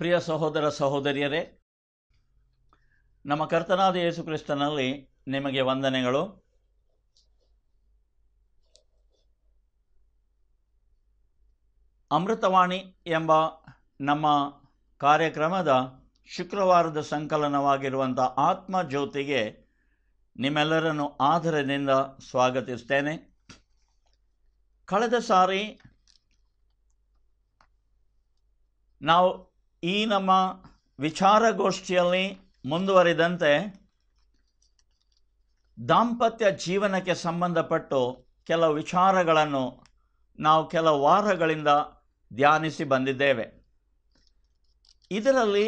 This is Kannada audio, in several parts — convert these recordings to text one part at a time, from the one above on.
ಪ್ರಿಯ ಸಹೋದರ ಸಹೋದರಿಯರೇ ನಮ್ಮ ಕರ್ತನಾದ ಯೇಸು ಕ್ರಿಸ್ತನಲ್ಲಿ ನಿಮಗೆ ವಂದನೆಗಳು ಅಮೃತವಾಣಿ ಎಂಬ ನಮ್ಮ ಕಾರ್ಯಕ್ರಮದ ಶುಕ್ರವಾರದ ಸಂಕಲನವಾಗಿರುವಂಥ ಆತ್ಮ ಜ್ಯೋತಿಗೆ ನಿಮ್ಮೆಲ್ಲರನ್ನು ಆಧಾರದಿಂದ ಸ್ವಾಗತಿಸ್ತೇನೆ ಕಳೆದ ಸಾರಿ ನಾವು ಈ ನಮ್ಮ ವಿಚಾರಗೋಷ್ಠಿಯಲ್ಲಿ ಮುಂದುವರಿದಂತೆ ದಾಂಪತ್ಯ ಜೀವನಕ್ಕೆ ಸಂಬಂಧಪಟ್ಟು ಕೆಲವು ವಿಚಾರಗಳನ್ನು ನಾವು ಕೆಲವು ವಾರಗಳಿಂದ ಧ್ಯಾನಿಸಿ ಬಂದಿದ್ದೇವೆ ಇದರಲ್ಲಿ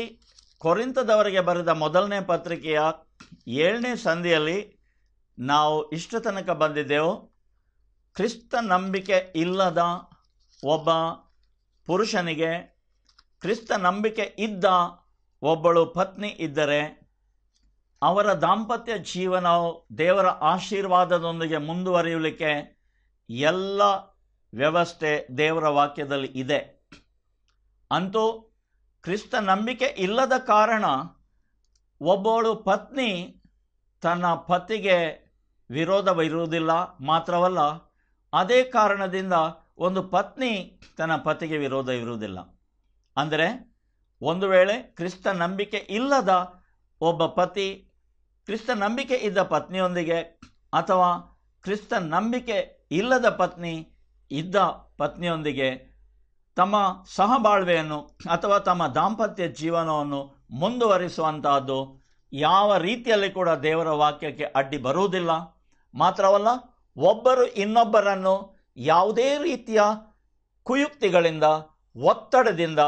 ಕೊರಿಂತದವರಿಗೆ ಬರೆದ ಮೊದಲನೇ ಪತ್ರಿಕೆಯ ಏಳನೇ ಸಂಧಿಯಲ್ಲಿ ನಾವು ಇಷ್ಟು ತನಕ ಬಂದಿದ್ದೆವು ಕ್ರಿಸ್ತ ನಂಬಿಕೆ ಇಲ್ಲದ ಒಬ್ಬ ಪುರುಷನಿಗೆ ಕ್ರಿಸ್ತ ನಂಬಿಕೆ ಇದ್ದ ಒಬ್ಬಳು ಪತ್ನಿ ಇದ್ದರೆ ಅವರ ದಾಂಪತ್ಯ ಜೀವನವು ದೇವರ ಆಶೀರ್ವಾದದೊಂದಿಗೆ ಮುಂದುವರಿಯಲಿಕ್ಕೆ ಎಲ್ಲ ವ್ಯವಸ್ಥೆ ದೇವರ ವಾಕ್ಯದಲ್ಲಿ ಇದೆ ಅಂತೂ ಕ್ರಿಸ್ತ ನಂಬಿಕೆ ಇಲ್ಲದ ಕಾರಣ ಒಬ್ಬಳು ಪತ್ನಿ ತನ್ನ ಪತಿಗೆ ವಿರೋಧವಿರುವುದಿಲ್ಲ ಮಾತ್ರವಲ್ಲ ಅದೇ ಕಾರಣದಿಂದ ಒಂದು ಪತ್ನಿ ತನ್ನ ಪತಿಗೆ ವಿರೋಧ ಇರುವುದಿಲ್ಲ ಅಂದರೆ ಒಂದು ವೇಳೆ ಕ್ರಿಸ್ತ ನಂಬಿಕೆ ಇಲ್ಲದ ಒಬ್ಬ ಪತಿ ಕ್ರಿಸ್ತ ನಂಬಿಕೆ ಇದ್ದ ಪತ್ನಿಯೊಂದಿಗೆ ಅಥವಾ ಕ್ರಿಸ್ತ ನಂಬಿಕೆ ಇಲ್ಲದ ಪತ್ನಿ ಇದ್ದ ಪತ್ನಿಯೊಂದಿಗೆ ತಮ್ಮ ಸಹಬಾಳ್ವೆಯನ್ನು ಅಥವಾ ತಮ್ಮ ದಾಂಪತ್ಯ ಜೀವನವನ್ನು ಮುಂದುವರಿಸುವಂತಹದ್ದು ಯಾವ ರೀತಿಯಲ್ಲಿ ಕೂಡ ದೇವರ ವಾಕ್ಯಕ್ಕೆ ಅಡ್ಡಿ ಬರುವುದಿಲ್ಲ ಮಾತ್ರವಲ್ಲ ಒಬ್ಬರು ಇನ್ನೊಬ್ಬರನ್ನು ಯಾವುದೇ ರೀತಿಯ ಕುಯುಕ್ತಿಗಳಿಂದ ಒತ್ತಡದಿಂದ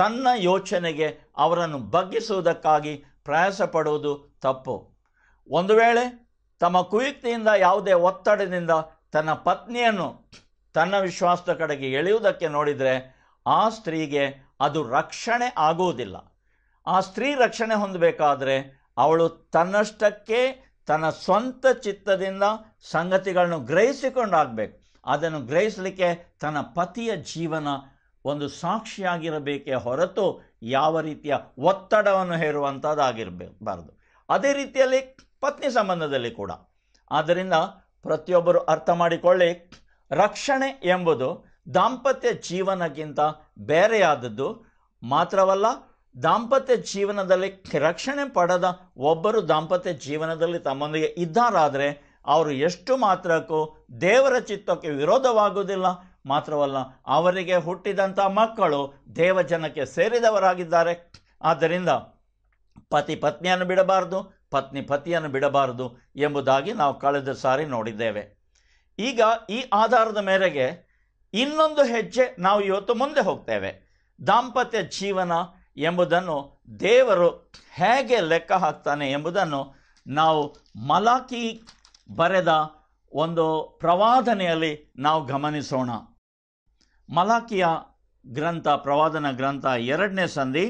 ತನ್ನ ಯೋಚನೆಗೆ ಅವರನ್ನು ಬಗ್ಗಿಸುವುದಕ್ಕಾಗಿ ಪ್ರಯಾಸ ಪಡುವುದು ತಪ್ಪು ಒಂದು ವೇಳೆ ತಮ್ಮ ಕುಯುಕ್ತಿಯಿಂದ ಯಾವುದೇ ಒತ್ತಡದಿಂದ ತನ್ನ ಪತ್ನಿಯನ್ನು ತನ್ನ ವಿಶ್ವಾಸದ ಕಡೆಗೆ ಎಳೆಯುವುದಕ್ಕೆ ನೋಡಿದರೆ ಆ ಸ್ತ್ರೀಗೆ ಅದು ರಕ್ಷಣೆ ಆಗುವುದಿಲ್ಲ ಆ ಸ್ತ್ರೀ ರಕ್ಷಣೆ ಹೊಂದಬೇಕಾದರೆ ಅವಳು ತನ್ನಷ್ಟಕ್ಕೆ ತನ್ನ ಸ್ವಂತ ಚಿತ್ತದಿಂದ ಸಂಗತಿಗಳನ್ನು ಗ್ರಹಿಸಿಕೊಂಡಾಗಬೇಕು ಅದನ್ನು ಗ್ರಹಿಸಲಿಕ್ಕೆ ತನ್ನ ಪತಿಯ ಜೀವನ ಒಂದು ಸಾಕ್ಷಿಯಾಗಿರಬೇಕೇ ಹೊರತು ಯಾವ ರೀತಿಯ ಒತ್ತಡವನ್ನು ಆಗಿರಬೇಕಬಾರದು ಅದೇ ರೀತಿಯಲ್ಲಿ ಪತ್ನಿ ಸಂಬಂಧದಲ್ಲಿ ಕೂಡ ಆದ್ದರಿಂದ ಪ್ರತಿಯೊಬ್ಬರು ಅರ್ಥ ಮಾಡಿಕೊಳ್ಳಿ ರಕ್ಷಣೆ ಎಂಬುದು ದಾಂಪತ್ಯ ಜೀವನಕ್ಕಿಂತ ಬೇರೆಯಾದದ್ದು ಮಾತ್ರವಲ್ಲ ದಾಂಪತ್ಯ ಜೀವನದಲ್ಲಿ ರಕ್ಷಣೆ ಪಡೆದ ಒಬ್ಬರು ದಾಂಪತ್ಯ ಜೀವನದಲ್ಲಿ ತಮ್ಮೊಂದಿಗೆ ಇದ್ದಾರಾದರೆ ಅವರು ಎಷ್ಟು ಮಾತ್ರಕ್ಕೂ ದೇವರ ಚಿತ್ತಕ್ಕೆ ವಿರೋಧವಾಗುವುದಿಲ್ಲ ಮಾತ್ರವಲ್ಲ ಅವರಿಗೆ ಹುಟ್ಟಿದಂಥ ಮಕ್ಕಳು ದೇವಜನಕ್ಕೆ ಸೇರಿದವರಾಗಿದ್ದಾರೆ ಆದ್ದರಿಂದ ಪತಿ ಪತ್ನಿಯನ್ನು ಬಿಡಬಾರದು ಪತ್ನಿ ಪತಿಯನ್ನು ಬಿಡಬಾರದು ಎಂಬುದಾಗಿ ನಾವು ಕಳೆದ ಸಾರಿ ನೋಡಿದ್ದೇವೆ ಈಗ ಈ ಆಧಾರದ ಮೇರೆಗೆ ಇನ್ನೊಂದು ಹೆಜ್ಜೆ ನಾವು ಇವತ್ತು ಮುಂದೆ ಹೋಗ್ತೇವೆ ದಾಂಪತ್ಯ ಜೀವನ ಎಂಬುದನ್ನು ದೇವರು ಹೇಗೆ ಲೆಕ್ಕ ಹಾಕ್ತಾನೆ ಎಂಬುದನ್ನು ನಾವು ಮಲಾಕಿ ಬರೆದ ಒಂದು ಪ್ರವಾದನೆಯಲ್ಲಿ ನಾವು ಗಮನಿಸೋಣ ಮಲಾಕಿಯ ಗ್ರಂಥ ಪ್ರವಾದನ ಗ್ರಂಥ ಎರಡನೇ ಸಂಧಿ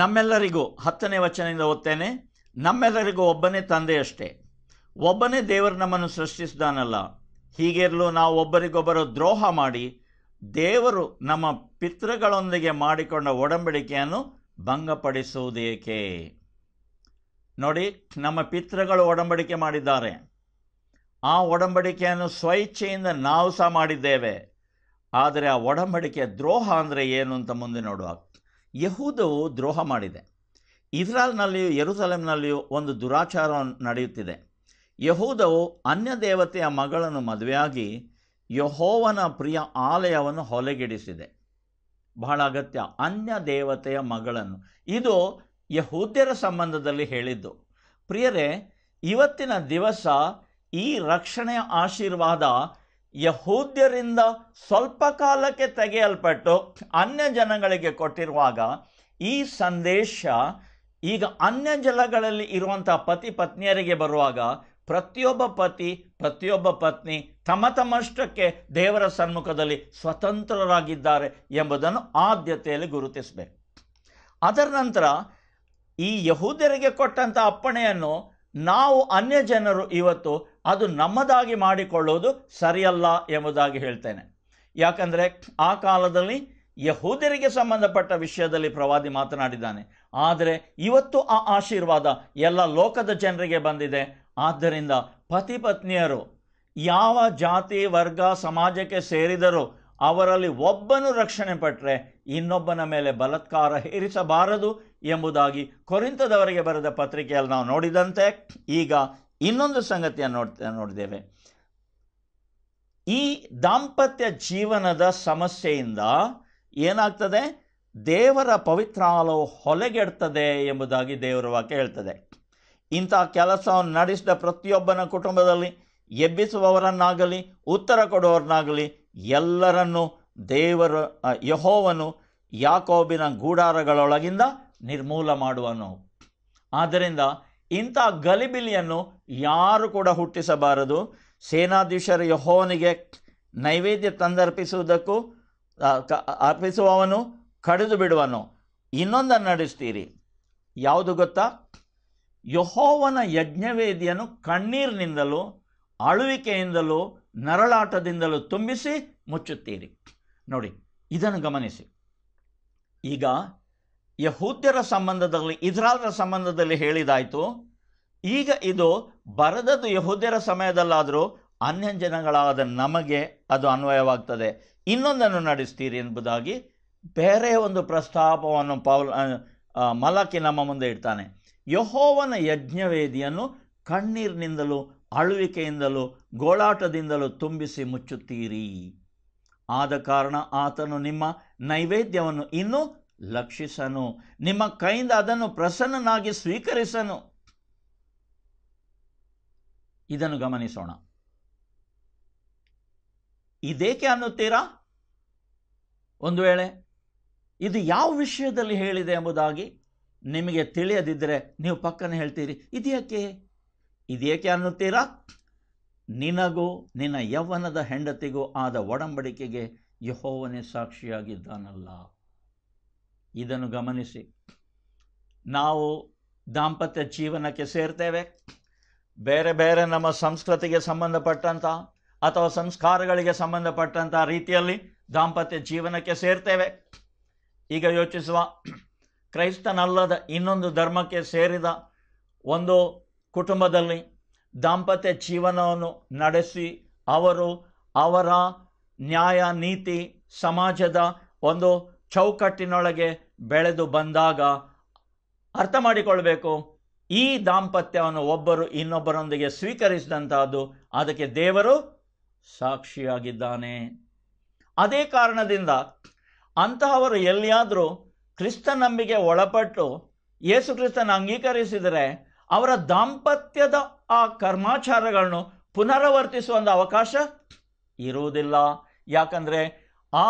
ನಮ್ಮೆಲ್ಲರಿಗೂ ಹತ್ತನೇ ವಚನದಿಂದ ಓದ್ತೇನೆ ನಮ್ಮೆಲ್ಲರಿಗೂ ಒಬ್ಬನೇ ತಂದೆಯಷ್ಟೇ ಒಬ್ಬನೇ ದೇವರು ನಮ್ಮನ್ನು ಸೃಷ್ಟಿಸಿದಾನಲ್ಲ ಹೀಗಿರಲು ನಾವು ಒಬ್ಬರಿಗೊಬ್ಬರು ದ್ರೋಹ ಮಾಡಿ ದೇವರು ನಮ್ಮ ಪಿತೃಗಳೊಂದಿಗೆ ಮಾಡಿಕೊಂಡ ಒಡಂಬಡಿಕೆಯನ್ನು ಭಂಗಪಡಿಸುವುದೇಕೆ ನೋಡಿ ನಮ್ಮ ಪಿತೃಗಳು ಒಡಂಬಡಿಕೆ ಮಾಡಿದ್ದಾರೆ ಆ ಒಡಂಬಡಿಕೆಯನ್ನು ಸ್ವಇಚ್ಛೆಯಿಂದ ನಾವು ಸಹ ಮಾಡಿದ್ದೇವೆ ಆದರೆ ಆ ಒಡಂಬಡಿಕೆಯ ದ್ರೋಹ ಅಂದರೆ ಏನು ಅಂತ ಮುಂದೆ ನೋಡುವ ಯಹೂದವು ದ್ರೋಹ ಮಾಡಿದೆ ಇಸ್ರಾಲ್ನಲ್ಲಿಯೂ ಯರುಸಲೇಮ್ನಲ್ಲಿಯೂ ಒಂದು ದುರಾಚಾರ ನಡೆಯುತ್ತಿದೆ ಯಹೂದವು ಅನ್ಯ ದೇವತೆಯ ಮಗಳನ್ನು ಮದುವೆಯಾಗಿ ಯಹೋವನ ಪ್ರಿಯ ಆಲಯವನ್ನು ಹೊಲೆಗೆಡಿಸಿದೆ ಬಹಳ ಅಗತ್ಯ ಅನ್ಯ ದೇವತೆಯ ಮಗಳನ್ನು ಇದು ಯಹೂದ್ಯರ ಸಂಬಂಧದಲ್ಲಿ ಹೇಳಿದ್ದು ಪ್ರಿಯರೇ ಇವತ್ತಿನ ದಿವಸ ಈ ರಕ್ಷಣೆಯ ಆಶೀರ್ವಾದ ಯಹೂದ್ಯರಿಂದ ಸ್ವಲ್ಪ ಕಾಲಕ್ಕೆ ತೆಗೆಯಲ್ಪಟ್ಟು ಅನ್ಯ ಜನಗಳಿಗೆ ಕೊಟ್ಟಿರುವಾಗ ಈ ಸಂದೇಶ ಈಗ ಅನ್ಯ ಜಲಗಳಲ್ಲಿ ಇರುವಂಥ ಪತಿ ಪತ್ನಿಯರಿಗೆ ಬರುವಾಗ ಪ್ರತಿಯೊಬ್ಬ ಪತಿ ಪ್ರತಿಯೊಬ್ಬ ಪತ್ನಿ ತಮ್ಮ ತಮ್ಮಷ್ಟಕ್ಕೆ ದೇವರ ಸನ್ಮುಖದಲ್ಲಿ ಸ್ವತಂತ್ರರಾಗಿದ್ದಾರೆ ಎಂಬುದನ್ನು ಆದ್ಯತೆಯಲ್ಲಿ ಗುರುತಿಸಬೇಕು ಅದರ ನಂತರ ಈ ಯಹೂದ್ಯರಿಗೆ ಕೊಟ್ಟಂಥ ಅಪ್ಪಣೆಯನ್ನು ನಾವು ಅನ್ಯ ಜನರು ಇವತ್ತು ಅದು ನಮ್ಮದಾಗಿ ಮಾಡಿಕೊಳ್ಳುವುದು ಸರಿಯಲ್ಲ ಎಂಬುದಾಗಿ ಹೇಳ್ತೇನೆ ಯಾಕಂದರೆ ಆ ಕಾಲದಲ್ಲಿ ಯಹೂದರಿಗೆ ಸಂಬಂಧಪಟ್ಟ ವಿಷಯದಲ್ಲಿ ಪ್ರವಾದಿ ಮಾತನಾಡಿದ್ದಾನೆ ಆದರೆ ಇವತ್ತು ಆ ಆಶೀರ್ವಾದ ಎಲ್ಲ ಲೋಕದ ಜನರಿಗೆ ಬಂದಿದೆ ಆದ್ದರಿಂದ ಪತಿ ಪತ್ನಿಯರು ಯಾವ ಜಾತಿ ವರ್ಗ ಸಮಾಜಕ್ಕೆ ಸೇರಿದರೂ ಅವರಲ್ಲಿ ಒಬ್ಬನು ರಕ್ಷಣೆ ಪಟ್ಟರೆ ಇನ್ನೊಬ್ಬನ ಮೇಲೆ ಬಲತ್ಕಾರ ಹೇರಿಸಬಾರದು ಎಂಬುದಾಗಿ ಕೊರಿಂತದವರಿಗೆ ಬರೆದ ಪತ್ರಿಕೆಯಲ್ಲಿ ನಾವು ನೋಡಿದಂತೆ ಈಗ ಇನ್ನೊಂದು ಸಂಗತಿಯನ್ನು ನೋಡ್ತಾ ನೋಡಿದ್ದೇವೆ ಈ ದಾಂಪತ್ಯ ಜೀವನದ ಸಮಸ್ಯೆಯಿಂದ ಏನಾಗ್ತದೆ ದೇವರ ಪವಿತ್ರ ಅಲವು ಹೊಲೆಗೆಡ್ತದೆ ಎಂಬುದಾಗಿ ದೇವರ ವಾಕ್ಯ ಹೇಳ್ತದೆ ಇಂಥ ಕೆಲಸವನ್ನು ನಡೆಸಿದ ಪ್ರತಿಯೊಬ್ಬನ ಕುಟುಂಬದಲ್ಲಿ ಎಬ್ಬಿಸುವವರನ್ನಾಗಲಿ ಉತ್ತರ ಕೊಡುವವರನ್ನಾಗಲಿ ಎಲ್ಲರನ್ನೂ ದೇವರು ಯಹೋವನು ಯಾಕೋಬಿನ ಗೂಡಾರಗಳೊಳಗಿಂದ ನಿರ್ಮೂಲ ಮಾಡುವನು ಆದ್ದರಿಂದ ಇಂಥ ಗಲಿಬಿಲಿಯನ್ನು ಯಾರು ಕೂಡ ಹುಟ್ಟಿಸಬಾರದು ಸೇನಾಧೀಶರ ಯಹೋವನಿಗೆ ನೈವೇದ್ಯ ತಂದರ್ಪಿಸುವುದಕ್ಕೂ ಅರ್ಪಿಸುವವನು ಕಡಿದು ಬಿಡುವನು ಇನ್ನೊಂದನ್ನು ನಡೆಸ್ತೀರಿ ಯಾವುದು ಗೊತ್ತಾ ಯಹೋವನ ಯಜ್ಞವೇದಿಯನ್ನು ಕಣ್ಣೀರಿನಿಂದಲೂ ಅಳುವಿಕೆಯಿಂದಲೂ ನರಳಾಟದಿಂದಲೂ ತುಂಬಿಸಿ ಮುಚ್ಚುತ್ತೀರಿ ನೋಡಿ ಇದನ್ನು ಗಮನಿಸಿ ಈಗ ಯಹೂದ್ಯರ ಸಂಬಂಧದಲ್ಲಿ ಇಸ್ರಾಲ್ರ ಸಂಬಂಧದಲ್ಲಿ ಹೇಳಿದಾಯಿತು ಈಗ ಇದು ಬರದದ್ದು ಯಹೂದ್ಯರ ಸಮಯದಲ್ಲಾದರೂ ಜನಗಳಾದ ನಮಗೆ ಅದು ಅನ್ವಯವಾಗ್ತದೆ ಇನ್ನೊಂದನ್ನು ನಡೆಸ್ತೀರಿ ಎಂಬುದಾಗಿ ಬೇರೆ ಒಂದು ಪ್ರಸ್ತಾಪವನ್ನು ಪೌಲ್ ಮಲಕಿ ನಮ್ಮ ಮುಂದೆ ಇಡ್ತಾನೆ ಯಹೋವನ ಯಜ್ಞವೇದಿಯನ್ನು ಕಣ್ಣೀರಿನಿಂದಲೂ ಅಳುವಿಕೆಯಿಂದಲೂ ಗೋಳಾಟದಿಂದಲೂ ತುಂಬಿಸಿ ಮುಚ್ಚುತ್ತೀರಿ ಆದ ಕಾರಣ ಆತನು ನಿಮ್ಮ ನೈವೇದ್ಯವನ್ನು ಇನ್ನೂ ಲಕ್ಷಿಸನು ನಿಮ್ಮ ಕೈಯಿಂದ ಅದನ್ನು ಪ್ರಸನ್ನನಾಗಿ ಸ್ವೀಕರಿಸನು ಇದನ್ನು ಗಮನಿಸೋಣ ಇದೇಕೆ ಅನ್ನುತ್ತೀರಾ ಒಂದು ವೇಳೆ ಇದು ಯಾವ ವಿಷಯದಲ್ಲಿ ಹೇಳಿದೆ ಎಂಬುದಾಗಿ ನಿಮಗೆ ತಿಳಿಯದಿದ್ದರೆ ನೀವು ಪಕ್ಕನೆ ಹೇಳ್ತೀರಿ ಇದ್ಯಾಕೆ ಇದೇಕೆ ಅನ್ನುತ್ತೀರಾ ನಿನಗೂ ನಿನ್ನ ಯೌವನದ ಹೆಂಡತಿಗೂ ಆದ ಒಡಂಬಡಿಕೆಗೆ ಯಹೋವನೇ ಸಾಕ್ಷಿಯಾಗಿದ್ದಾನಲ್ಲ ಇದನ್ನು ಗಮನಿಸಿ ನಾವು ದಾಂಪತ್ಯ ಜೀವನಕ್ಕೆ ಸೇರ್ತೇವೆ ಬೇರೆ ಬೇರೆ ನಮ್ಮ ಸಂಸ್ಕೃತಿಗೆ ಸಂಬಂಧಪಟ್ಟಂಥ ಅಥವಾ ಸಂಸ್ಕಾರಗಳಿಗೆ ಸಂಬಂಧಪಟ್ಟಂಥ ರೀತಿಯಲ್ಲಿ ದಾಂಪತ್ಯ ಜೀವನಕ್ಕೆ ಸೇರ್ತೇವೆ ಈಗ ಯೋಚಿಸುವ ಕ್ರೈಸ್ತನಲ್ಲದ ಇನ್ನೊಂದು ಧರ್ಮಕ್ಕೆ ಸೇರಿದ ಒಂದು ಕುಟುಂಬದಲ್ಲಿ ದಾಂಪತ್ಯ ಜೀವನವನ್ನು ನಡೆಸಿ ಅವರು ಅವರ ನ್ಯಾಯ ನೀತಿ ಸಮಾಜದ ಒಂದು ಚೌಕಟ್ಟಿನೊಳಗೆ ಬೆಳೆದು ಬಂದಾಗ ಅರ್ಥ ಮಾಡಿಕೊಳ್ಬೇಕು ಈ ದಾಂಪತ್ಯವನ್ನು ಒಬ್ಬರು ಇನ್ನೊಬ್ಬರೊಂದಿಗೆ ಸ್ವೀಕರಿಸಿದಂತಹದ್ದು ಅದಕ್ಕೆ ದೇವರು ಸಾಕ್ಷಿಯಾಗಿದ್ದಾನೆ ಅದೇ ಕಾರಣದಿಂದ ಅಂತಹವರು ಎಲ್ಲಿಯಾದರೂ ಕ್ರಿಸ್ತ ನಂಬಿಕೆ ಒಳಪಟ್ಟು ಯೇಸು ಕ್ರಿಸ್ತನ ಅಂಗೀಕರಿಸಿದರೆ ಅವರ ದಾಂಪತ್ಯದ ಆ ಕರ್ಮಾಚಾರಗಳನ್ನು ಪುನರಾವರ್ತಿಸುವ ಅವಕಾಶ ಇರುವುದಿಲ್ಲ ಯಾಕಂದರೆ ಆ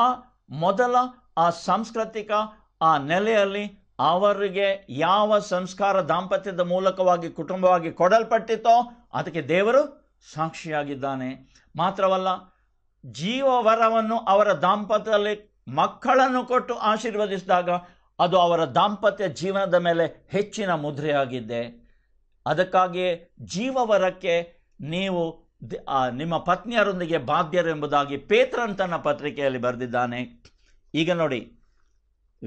ಮೊದಲ ಆ ಸಾಂಸ್ಕೃತಿಕ ಆ ನೆಲೆಯಲ್ಲಿ ಅವರಿಗೆ ಯಾವ ಸಂಸ್ಕಾರ ದಾಂಪತ್ಯದ ಮೂಲಕವಾಗಿ ಕುಟುಂಬವಾಗಿ ಕೊಡಲ್ಪಟ್ಟಿತೋ ಅದಕ್ಕೆ ದೇವರು ಸಾಕ್ಷಿಯಾಗಿದ್ದಾನೆ ಮಾತ್ರವಲ್ಲ ಜೀವವರವನ್ನು ಅವರ ದಾಂಪತ್ಯದಲ್ಲಿ ಮಕ್ಕಳನ್ನು ಕೊಟ್ಟು ಆಶೀರ್ವದಿಸಿದಾಗ ಅದು ಅವರ ದಾಂಪತ್ಯ ಜೀವನದ ಮೇಲೆ ಹೆಚ್ಚಿನ ಮುದ್ರೆಯಾಗಿದೆ ಅದಕ್ಕಾಗಿಯೇ ಜೀವವರಕ್ಕೆ ನೀವು ನಿಮ್ಮ ಪತ್ನಿಯರೊಂದಿಗೆ ಬಾಧ್ಯರೆಂಬುದಾಗಿ ಪೇತ್ರನ್ ತನ್ನ ಪತ್ರಿಕೆಯಲ್ಲಿ ಬರೆದಿದ್ದಾನೆ ಈಗ ನೋಡಿ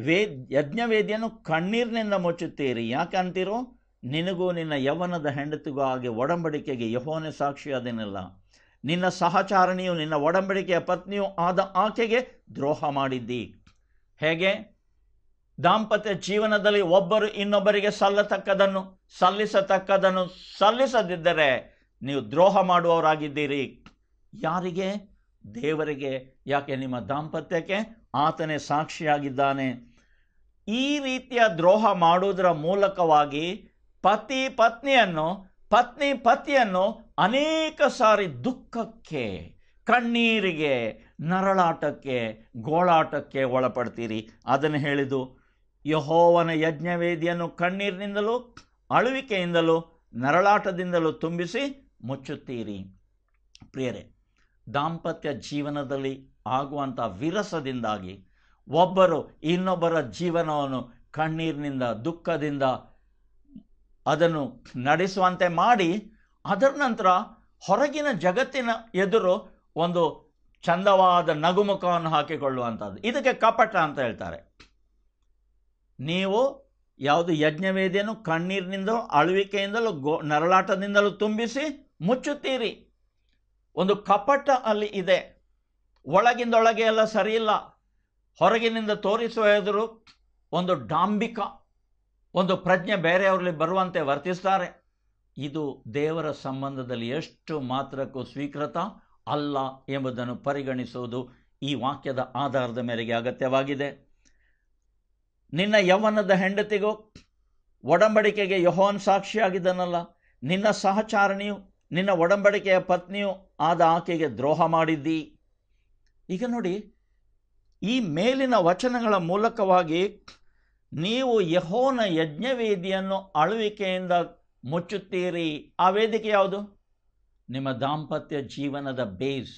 ವೇದ್ ಯಜ್ಞವೇದಿಯನ್ನು ಕಣ್ಣೀರಿನಿಂದ ಮುಚ್ಚುತ್ತೀರಿ ಅಂತೀರೋ ನಿನಗೂ ನಿನ್ನ ಯವನದ ಹೆಂಡತಿಗೂ ಹಾಗೆ ಒಡಂಬಡಿಕೆಗೆ ಸಾಕ್ಷಿ ಸಾಕ್ಷಿಯಾದೇನಿಲ್ಲ ನಿನ್ನ ಸಹಚಾರಣಿಯು ನಿನ್ನ ಒಡಂಬಡಿಕೆಯ ಪತ್ನಿಯೂ ಆದ ಆಕೆಗೆ ದ್ರೋಹ ಮಾಡಿದ್ದಿ ಹೇಗೆ ದಾಂಪತ್ಯ ಜೀವನದಲ್ಲಿ ಒಬ್ಬರು ಇನ್ನೊಬ್ಬರಿಗೆ ಸಲ್ಲತಕ್ಕದನ್ನು ಸಲ್ಲಿಸತಕ್ಕದನ್ನು ಸಲ್ಲಿಸದಿದ್ದರೆ ನೀವು ದ್ರೋಹ ಮಾಡುವವರಾಗಿದ್ದೀರಿ ಯಾರಿಗೆ ದೇವರಿಗೆ ಯಾಕೆ ನಿಮ್ಮ ದಾಂಪತ್ಯಕ್ಕೆ ಆತನೇ ಸಾಕ್ಷಿಯಾಗಿದ್ದಾನೆ ಈ ರೀತಿಯ ದ್ರೋಹ ಮಾಡುವುದರ ಮೂಲಕವಾಗಿ ಪತಿ ಪತ್ನಿಯನ್ನು ಪತ್ನಿ ಪತಿಯನ್ನು ಅನೇಕ ಸಾರಿ ದುಃಖಕ್ಕೆ ಕಣ್ಣೀರಿಗೆ ನರಳಾಟಕ್ಕೆ ಗೋಳಾಟಕ್ಕೆ ಒಳಪಡ್ತೀರಿ ಅದನ್ನು ಹೇಳಿದು ಯಹೋವನ ಯಜ್ಞವೇದಿಯನ್ನು ಕಣ್ಣೀರಿನಿಂದಲೂ ಅಳುವಿಕೆಯಿಂದಲೂ ನರಳಾಟದಿಂದಲೂ ತುಂಬಿಸಿ ಮುಚ್ಚುತ್ತೀರಿ ಪ್ರಿಯರೇ ದಾಂಪತ್ಯ ಜೀವನದಲ್ಲಿ ಆಗುವಂಥ ವಿರಸದಿಂದಾಗಿ ಒಬ್ಬರು ಇನ್ನೊಬ್ಬರ ಜೀವನವನ್ನು ಕಣ್ಣೀರಿನಿಂದ ದುಃಖದಿಂದ ಅದನ್ನು ನಡೆಸುವಂತೆ ಮಾಡಿ ಅದರ ನಂತರ ಹೊರಗಿನ ಜಗತ್ತಿನ ಎದುರು ಒಂದು ಚಂದವಾದ ನಗುಮುಖವನ್ನು ಹಾಕಿಕೊಳ್ಳುವಂಥದ್ದು ಇದಕ್ಕೆ ಕಪಟ ಅಂತ ಹೇಳ್ತಾರೆ ನೀವು ಯಾವುದು ಯಜ್ಞವೇದಿಯನ್ನು ಕಣ್ಣೀರಿನಿಂದಲೂ ಅಳುವಿಕೆಯಿಂದಲೂ ಗೋ ನರಳಾಟದಿಂದಲೂ ತುಂಬಿಸಿ ಮುಚ್ಚುತ್ತೀರಿ ಒಂದು ಕಪಟ ಅಲ್ಲಿ ಇದೆ ಒಳಗಿಂದೊಳಗೆ ಎಲ್ಲ ಸರಿಯಿಲ್ಲ ಹೊರಗಿನಿಂದ ತೋರಿಸುವ ಎದುರು ಒಂದು ಡಾಂಬಿಕ ಒಂದು ಪ್ರಜ್ಞೆ ಬೇರೆಯವರಲ್ಲಿ ಬರುವಂತೆ ವರ್ತಿಸ್ತಾರೆ ಇದು ದೇವರ ಸಂಬಂಧದಲ್ಲಿ ಎಷ್ಟು ಮಾತ್ರಕ್ಕೂ ಸ್ವೀಕೃತ ಅಲ್ಲ ಎಂಬುದನ್ನು ಪರಿಗಣಿಸುವುದು ಈ ವಾಕ್ಯದ ಆಧಾರದ ಮೇರೆಗೆ ಅಗತ್ಯವಾಗಿದೆ ನಿನ್ನ ಯೌವನದ ಹೆಂಡತಿಗೂ ಒಡಂಬಡಿಕೆಗೆ ಯಹೋನ್ ಸಾಕ್ಷಿಯಾಗಿದ್ದನಲ್ಲ ನಿನ್ನ ಸಹಚಾರಣಿಯು ನಿನ್ನ ಒಡಂಬಡಿಕೆಯ ಪತ್ನಿಯು ಆದ ಆಕೆಗೆ ದ್ರೋಹ ಮಾಡಿದ್ದಿ ಈಗ ನೋಡಿ ಈ ಮೇಲಿನ ವಚನಗಳ ಮೂಲಕವಾಗಿ ನೀವು ಯಹೋನ ಯಜ್ಞವೇದಿಯನ್ನು ಅಳುವಿಕೆಯಿಂದ ಮುಚ್ಚುತ್ತೀರಿ ಆ ವೇದಿಕೆ ಯಾವುದು ನಿಮ್ಮ ದಾಂಪತ್ಯ ಜೀವನದ ಬೇಸ್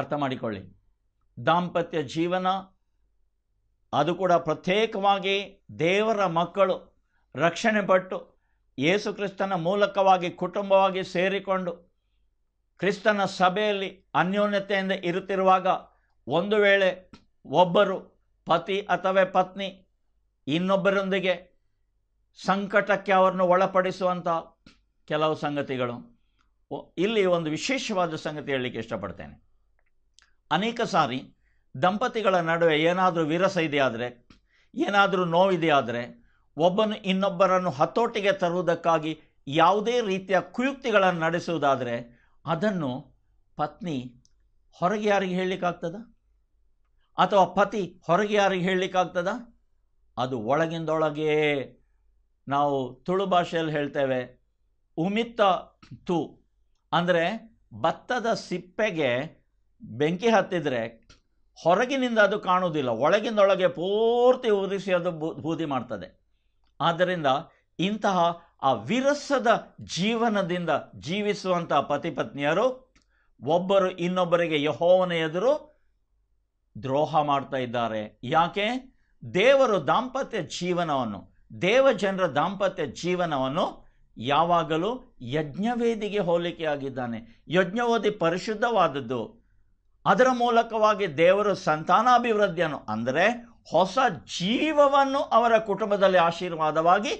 ಅರ್ಥ ಮಾಡಿಕೊಳ್ಳಿ ದಾಂಪತ್ಯ ಜೀವನ ಅದು ಕೂಡ ಪ್ರತ್ಯೇಕವಾಗಿ ದೇವರ ಮಕ್ಕಳು ರಕ್ಷಣೆ ಪಟ್ಟು ಯೇಸುಕ್ರಿಸ್ತನ ಮೂಲಕವಾಗಿ ಕುಟುಂಬವಾಗಿ ಸೇರಿಕೊಂಡು ಕ್ರಿಸ್ತನ ಸಭೆಯಲ್ಲಿ ಅನ್ಯೋನ್ಯತೆಯಿಂದ ಇರುತ್ತಿರುವಾಗ ಒಂದು ವೇಳೆ ಒಬ್ಬರು ಪತಿ ಅಥವಾ ಪತ್ನಿ ಇನ್ನೊಬ್ಬರೊಂದಿಗೆ ಸಂಕಟಕ್ಕೆ ಅವರನ್ನು ಒಳಪಡಿಸುವಂಥ ಕೆಲವು ಸಂಗತಿಗಳು ಇಲ್ಲಿ ಒಂದು ವಿಶೇಷವಾದ ಸಂಗತಿ ಹೇಳಲಿಕ್ಕೆ ಇಷ್ಟಪಡ್ತೇನೆ ಅನೇಕ ಸಾರಿ ದಂಪತಿಗಳ ನಡುವೆ ಏನಾದರೂ ವಿರಸ ಇದೆಯಾದರೆ ಏನಾದರೂ ನೋವಿದೆಯಾದರೆ ಒಬ್ಬನು ಇನ್ನೊಬ್ಬರನ್ನು ಹತೋಟಿಗೆ ತರುವುದಕ್ಕಾಗಿ ಯಾವುದೇ ರೀತಿಯ ಕುಯುಕ್ತಿಗಳನ್ನು ನಡೆಸುವುದಾದರೆ ಅದನ್ನು ಪತ್ನಿ ಹೊರಗೆ ಯಾರಿಗೆ ಹೇಳಲಿಕ್ಕಾಗ್ತದ ಅಥವಾ ಪತಿ ಹೊರಗೆ ಯಾರಿಗೆ ಹೇಳಲಿಕ್ಕಾಗ್ತದ ಅದು ಒಳಗಿಂದೊಳಗೆ ನಾವು ತುಳು ಭಾಷೆಯಲ್ಲಿ ಹೇಳ್ತೇವೆ ಉಮಿತ್ತ ತು ಅಂದರೆ ಭತ್ತದ ಸಿಪ್ಪೆಗೆ ಬೆಂಕಿ ಹತ್ತಿದರೆ ಹೊರಗಿನಿಂದ ಅದು ಕಾಣುವುದಿಲ್ಲ ಒಳಗಿಂದೊಳಗೆ ಪೂರ್ತಿ ಉರಿಸಿ ಅದು ಬೂದಿ ಮಾಡ್ತದೆ ಆದ್ದರಿಂದ ಇಂತಹ ಆ ವಿರಸದ ಜೀವನದಿಂದ ಜೀವಿಸುವಂಥ ಪತಿ ಪತ್ನಿಯರು ಒಬ್ಬರು ಇನ್ನೊಬ್ಬರಿಗೆ ಯಹೋವನ ಎದುರು ದ್ರೋಹ ಮಾಡ್ತಾ ಇದ್ದಾರೆ ಯಾಕೆ ದೇವರು ದಾಂಪತ್ಯ ಜೀವನವನ್ನು ದೇವಜನರ ದಾಂಪತ್ಯ ಜೀವನವನ್ನು ಯಾವಾಗಲೂ ಯಜ್ಞವೇದಿಗೆ ಹೋಲಿಕೆಯಾಗಿದ್ದಾನೆ ಯಜ್ಞವೇದಿ ಪರಿಶುದ್ಧವಾದದ್ದು ಅದರ ಮೂಲಕವಾಗಿ ದೇವರು ಸಂತಾನಾಭಿವೃದ್ಧಿಯನ್ನು ಅಂದರೆ ಹೊಸ ಜೀವವನ್ನು ಅವರ ಕುಟುಂಬದಲ್ಲಿ ಆಶೀರ್ವಾದವಾಗಿ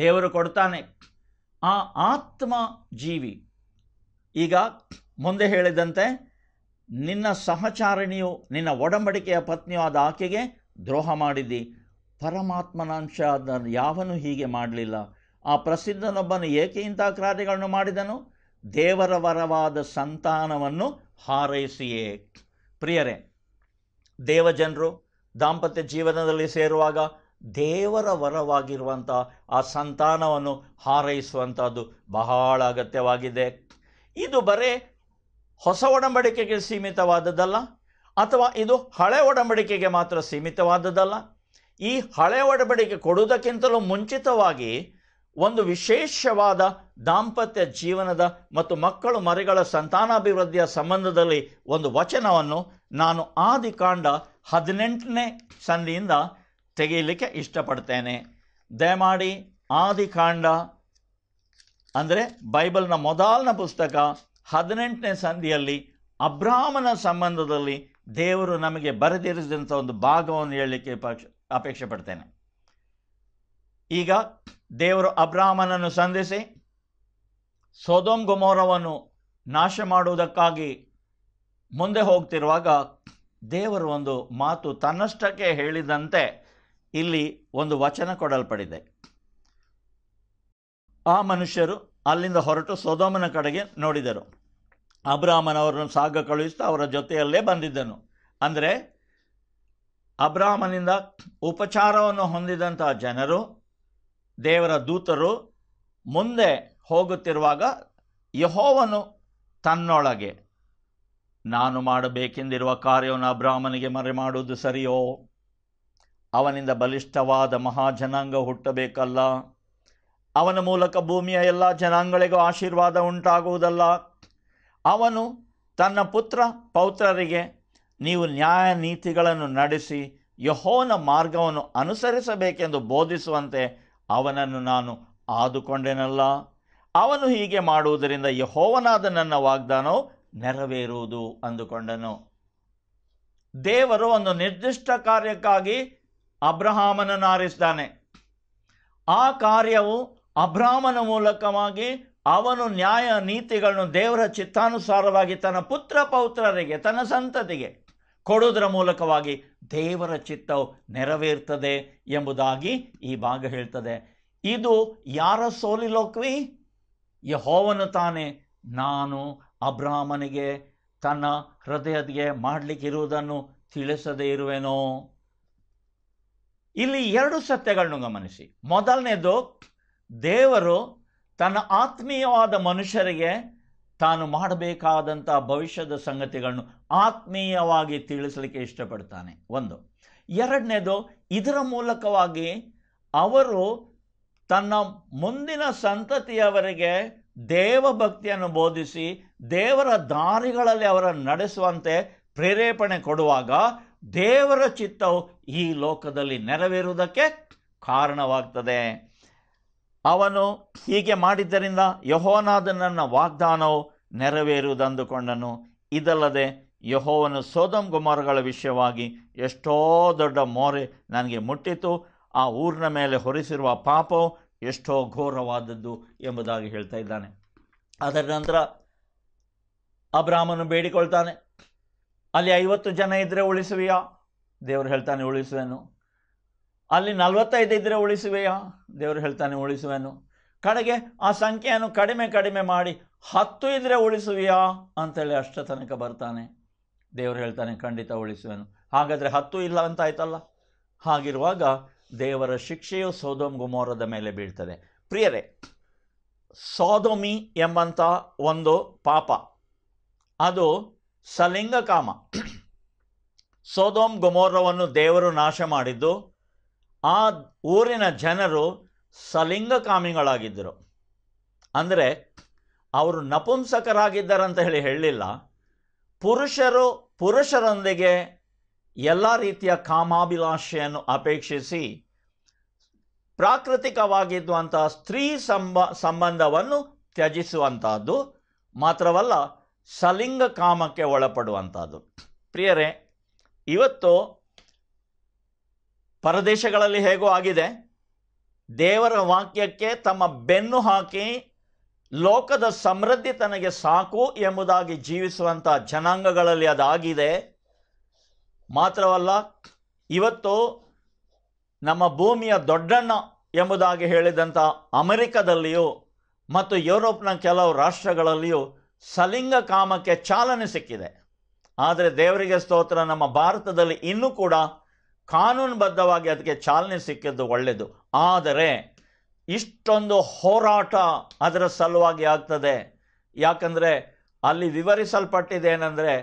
ದೇವರು ಕೊಡ್ತಾನೆ ಆ ಆತ್ಮ ಜೀವಿ ಈಗ ಮುಂದೆ ಹೇಳಿದಂತೆ ನಿನ್ನ ಸಹಚಾರಣಿಯು ನಿನ್ನ ಒಡಂಬಡಿಕೆಯ ಪತ್ನಿಯು ಆದ ಆಕೆಗೆ ದ್ರೋಹ ಮಾಡಿದ್ದಿ ಪರಮಾತ್ಮನಾಂಶ ಅದನ್ನು ಯಾವನು ಹೀಗೆ ಮಾಡಲಿಲ್ಲ ಆ ಪ್ರಸಿದ್ಧನೊಬ್ಬನು ಏಕೆ ಇಂಥ ಕಾರ್ಯಗಳನ್ನು ಮಾಡಿದನು ದೇವರ ವರವಾದ ಸಂತಾನವನ್ನು ಹಾರೈಸಿಯೇ ಪ್ರಿಯರೇ ದೇವಜನರು ದಾಂಪತ್ಯ ಜೀವನದಲ್ಲಿ ಸೇರುವಾಗ ದೇವರ ವರವಾಗಿರುವಂಥ ಆ ಸಂತಾನವನ್ನು ಹಾರೈಸುವಂಥದ್ದು ಬಹಳ ಅಗತ್ಯವಾಗಿದೆ ಇದು ಬರೇ ಹೊಸ ಒಡಂಬಡಿಕೆಗೆ ಸೀಮಿತವಾದದ್ದಲ್ಲ ಅಥವಾ ಇದು ಹಳೆ ಒಡಂಬಡಿಕೆಗೆ ಮಾತ್ರ ಸೀಮಿತವಾದದ್ದಲ್ಲ ಈ ಹಳೆ ಒಡಂಬಡಿಕೆ ಕೊಡುವುದಕ್ಕಿಂತಲೂ ಮುಂಚಿತವಾಗಿ ಒಂದು ವಿಶೇಷವಾದ ದಾಂಪತ್ಯ ಜೀವನದ ಮತ್ತು ಮಕ್ಕಳು ಮರಿಗಳ ಸಂತಾನಾಭಿವೃದ್ಧಿಯ ಸಂಬಂಧದಲ್ಲಿ ಒಂದು ವಚನವನ್ನು ನಾನು ಆದಿಕಾಂಡ ಹದಿನೆಂಟನೇ ಸಂದಿಯಿಂದ ತೆಗೆಯಲಿಕ್ಕೆ ಇಷ್ಟಪಡ್ತೇನೆ ದಯಮಾಡಿ ಆದಿಕಾಂಡ ಅಂದರೆ ಬೈಬಲ್ನ ಮೊದಲನ ಪುಸ್ತಕ ಹದಿನೆಂಟನೇ ಸಂಧಿಯಲ್ಲಿ ಅಬ್ರಾಹ್ಮನ ಸಂಬಂಧದಲ್ಲಿ ದೇವರು ನಮಗೆ ಬರೆದಿರಿಸಿದಂಥ ಒಂದು ಭಾಗವನ್ನು ಹೇಳಲಿಕ್ಕೆ ಅಪೇಕ್ಷೆ ಪಡ್ತೇನೆ ಈಗ ದೇವರು ಅಬ್ರಾಹ್ಮನನ್ನು ಸಂಧಿಸಿ ಸೋದೋಮ್ ಗುಮೋರವನ್ನು ನಾಶ ಮಾಡುವುದಕ್ಕಾಗಿ ಮುಂದೆ ಹೋಗ್ತಿರುವಾಗ ದೇವರು ಒಂದು ಮಾತು ತನ್ನಷ್ಟಕ್ಕೆ ಹೇಳಿದಂತೆ ಇಲ್ಲಿ ಒಂದು ವಚನ ಕೊಡಲ್ಪಡಿದೆ ಆ ಮನುಷ್ಯರು ಅಲ್ಲಿಂದ ಹೊರಟು ಸೋದೋಮನ ಕಡೆಗೆ ನೋಡಿದರು ಅಬ್ರಾಹ್ಮನವರನ್ನು ಸಾಗ ಕಳುಹಿಸ್ತಾ ಅವರ ಜೊತೆಯಲ್ಲೇ ಬಂದಿದ್ದನು ಅಂದರೆ ಅಬ್ರಾಹ್ಮನಿಂದ ಉಪಚಾರವನ್ನು ಹೊಂದಿದಂಥ ಜನರು ದೇವರ ದೂತರು ಮುಂದೆ ಹೋಗುತ್ತಿರುವಾಗ ಯಹೋವನು ತನ್ನೊಳಗೆ ನಾನು ಮಾಡಬೇಕೆಂದಿರುವ ಕಾರ್ಯವನ್ನು ಅಬ್ರಾಹ್ಮನಿಗೆ ಮರೆ ಮಾಡುವುದು ಸರಿಯೋ ಅವನಿಂದ ಬಲಿಷ್ಠವಾದ ಮಹಾಜನಾಂಗ ಹುಟ್ಟಬೇಕಲ್ಲ ಅವನ ಮೂಲಕ ಭೂಮಿಯ ಎಲ್ಲ ಜನಾಂಗಳಿಗೂ ಆಶೀರ್ವಾದ ಉಂಟಾಗುವುದಲ್ಲ ಅವನು ತನ್ನ ಪುತ್ರ ಪೌತ್ರರಿಗೆ ನೀವು ನ್ಯಾಯ ನೀತಿಗಳನ್ನು ನಡೆಸಿ ಯಹೋನ ಮಾರ್ಗವನ್ನು ಅನುಸರಿಸಬೇಕೆಂದು ಬೋಧಿಸುವಂತೆ ಅವನನ್ನು ನಾನು ಆದುಕೊಂಡೆನಲ್ಲ ಅವನು ಹೀಗೆ ಮಾಡುವುದರಿಂದ ಯಹೋವನಾದ ನನ್ನ ವಾಗ್ದಾನವು ನೆರವೇರುವುದು ಅಂದುಕೊಂಡನು ದೇವರು ಒಂದು ನಿರ್ದಿಷ್ಟ ಕಾರ್ಯಕ್ಕಾಗಿ ಅಬ್ರಹಾಮನನ್ನು ಆರಿಸಿದ್ದಾನೆ ಆ ಕಾರ್ಯವು ಅಬ್ರಾಹ್ಮನ ಮೂಲಕವಾಗಿ ಅವನು ನ್ಯಾಯ ನೀತಿಗಳನ್ನು ದೇವರ ಚಿತ್ತಾನುಸಾರವಾಗಿ ತನ್ನ ಪುತ್ರ ಪೌತ್ರರಿಗೆ ತನ್ನ ಸಂತತಿಗೆ ಕೊಡುವುದರ ಮೂಲಕವಾಗಿ ದೇವರ ಚಿತ್ತವು ನೆರವೇರ್ತದೆ ಎಂಬುದಾಗಿ ಈ ಭಾಗ ಹೇಳ್ತದೆ ಇದು ಯಾರ ಸೋಲಿಲೋಕ್ವಿ ಯಹೋವನು ತಾನೆ ನಾನು ಅಬ್ರಾಹ್ಮನಿಗೆ ತನ್ನ ಹೃದಯದಿಗೆ ಮಾಡಲಿಕ್ಕಿರುವುದನ್ನು ತಿಳಿಸದೇ ಇರುವೆನೋ ಇಲ್ಲಿ ಎರಡು ಸತ್ಯಗಳನ್ನು ಗಮನಿಸಿ ಮೊದಲನೇದು ದೇವರು ತನ್ನ ಆತ್ಮೀಯವಾದ ಮನುಷ್ಯರಿಗೆ ತಾನು ಮಾಡಬೇಕಾದಂಥ ಭವಿಷ್ಯದ ಸಂಗತಿಗಳನ್ನು ಆತ್ಮೀಯವಾಗಿ ತಿಳಿಸಲಿಕ್ಕೆ ಇಷ್ಟಪಡ್ತಾನೆ ಒಂದು ಎರಡನೇದು ಇದರ ಮೂಲಕವಾಗಿ ಅವರು ತನ್ನ ಮುಂದಿನ ಸಂತತಿಯವರಿಗೆ ದೇವಭಕ್ತಿಯನ್ನು ಬೋಧಿಸಿ ದೇವರ ದಾರಿಗಳಲ್ಲಿ ಅವರ ನಡೆಸುವಂತೆ ಪ್ರೇರೇಪಣೆ ಕೊಡುವಾಗ ದೇವರ ಚಿತ್ತವು ಈ ಲೋಕದಲ್ಲಿ ನೆರವೇರುವುದಕ್ಕೆ ಕಾರಣವಾಗ್ತದೆ ಅವನು ಹೀಗೆ ಮಾಡಿದ್ದರಿಂದ ನನ್ನ ವಾಗ್ದಾನವು ನೆರವೇರುವುದಂದುಕೊಂಡನು ಇದಲ್ಲದೆ ಯಹೋವನು ಸೋದಂ ಗುಮಾರಗಳ ವಿಷಯವಾಗಿ ಎಷ್ಟೋ ದೊಡ್ಡ ಮೋರೆ ನನಗೆ ಮುಟ್ಟಿತು ಆ ಊರಿನ ಮೇಲೆ ಹೊರಿಸಿರುವ ಪಾಪವು ಎಷ್ಟೋ ಘೋರವಾದದ್ದು ಎಂಬುದಾಗಿ ಹೇಳ್ತಾ ಇದ್ದಾನೆ ಅದರ ನಂತರ ಅಬ್ರಾಹ್ಮನು ಬೇಡಿಕೊಳ್ತಾನೆ ಅಲ್ಲಿ ಐವತ್ತು ಜನ ಇದ್ದರೆ ಉಳಿಸುವೆಯಾ ದೇವರು ಹೇಳ್ತಾನೆ ಉಳಿಸುವೆನು ಅಲ್ಲಿ ನಲವತ್ತೈದು ಇದ್ದರೆ ಉಳಿಸುವೆಯಾ ದೇವರು ಹೇಳ್ತಾನೆ ಉಳಿಸುವೆನು ಕಡೆಗೆ ಆ ಸಂಖ್ಯೆಯನ್ನು ಕಡಿಮೆ ಕಡಿಮೆ ಮಾಡಿ ಹತ್ತು ಇದ್ದರೆ ಉಳಿಸುವೆಯಾ ಅಂತೇಳಿ ಅಷ್ಟ ತನಕ ಬರ್ತಾನೆ ದೇವರು ಹೇಳ್ತಾನೆ ಖಂಡಿತ ಉಳಿಸುವೆನು ಹಾಗಾದರೆ ಹತ್ತು ಇಲ್ಲ ಅಂತ ಆಯ್ತಲ್ಲ ಹಾಗಿರುವಾಗ ದೇವರ ಶಿಕ್ಷೆಯು ಸೋದೋಮ್ ಗುಮೋರದ ಮೇಲೆ ಬೀಳ್ತದೆ ಪ್ರಿಯರೇ ಸೋದೋಮಿ ಎಂಬಂಥ ಒಂದು ಪಾಪ ಅದು ಸಲಿಂಗಕಾಮ ಸೋದೋಮ್ ಗುಮೋರವನ್ನು ದೇವರು ನಾಶ ಮಾಡಿದ್ದು ಆ ಊರಿನ ಜನರು ಸಲಿಂಗಕಾಮಿಗಳಾಗಿದ್ದರು ಅಂದರೆ ಅವರು ನಪುಂಸಕರಾಗಿದ್ದಾರಂತ ಹೇಳಿ ಹೇಳಲಿಲ್ಲ ಪುರುಷರು ಪುರುಷರೊಂದಿಗೆ ಎಲ್ಲ ರೀತಿಯ ಕಾಮಾಭಿಲಾಷೆಯನ್ನು ಅಪೇಕ್ಷಿಸಿ ಪ್ರಾಕೃತಿಕವಾಗಿದ್ದಂಥ ಸ್ತ್ರೀ ಸಂಬ ಸಂಬಂಧವನ್ನು ತ್ಯಜಿಸುವಂತಹದ್ದು ಮಾತ್ರವಲ್ಲ ಸಲಿಂಗ ಕಾಮಕ್ಕೆ ಒಳಪಡುವಂಥದ್ದು ಪ್ರಿಯರೇ ಇವತ್ತು ಪರದೇಶಗಳಲ್ಲಿ ಹೇಗೋ ಆಗಿದೆ ದೇವರ ವಾಕ್ಯಕ್ಕೆ ತಮ್ಮ ಬೆನ್ನು ಹಾಕಿ ಲೋಕದ ಸಮೃದ್ಧಿ ತನಗೆ ಸಾಕು ಎಂಬುದಾಗಿ ಜೀವಿಸುವಂಥ ಜನಾಂಗಗಳಲ್ಲಿ ಅದಾಗಿದೆ ಮಾತ್ರವಲ್ಲ ಇವತ್ತು ನಮ್ಮ ಭೂಮಿಯ ದೊಡ್ಡಣ್ಣ ಎಂಬುದಾಗಿ ಹೇಳಿದಂಥ ಅಮೆರಿಕದಲ್ಲಿಯೂ ಮತ್ತು ಯುರೋಪ್ನ ಕೆಲವು ರಾಷ್ಟ್ರಗಳಲ್ಲಿಯೂ ಸಲಿಂಗ ಕಾಮಕ್ಕೆ ಚಾಲನೆ ಸಿಕ್ಕಿದೆ ಆದರೆ ದೇವರಿಗೆ ಸ್ತೋತ್ರ ನಮ್ಮ ಭಾರತದಲ್ಲಿ ಇನ್ನೂ ಕೂಡ ಕಾನೂನುಬದ್ಧವಾಗಿ ಅದಕ್ಕೆ ಚಾಲನೆ ಸಿಕ್ಕಿದ್ದು ಒಳ್ಳೆಯದು ಆದರೆ ಇಷ್ಟೊಂದು ಹೋರಾಟ ಅದರ ಸಲುವಾಗಿ ಆಗ್ತದೆ ಯಾಕಂದರೆ ಅಲ್ಲಿ ವಿವರಿಸಲ್ಪಟ್ಟಿದೆ ಏನಂದರೆ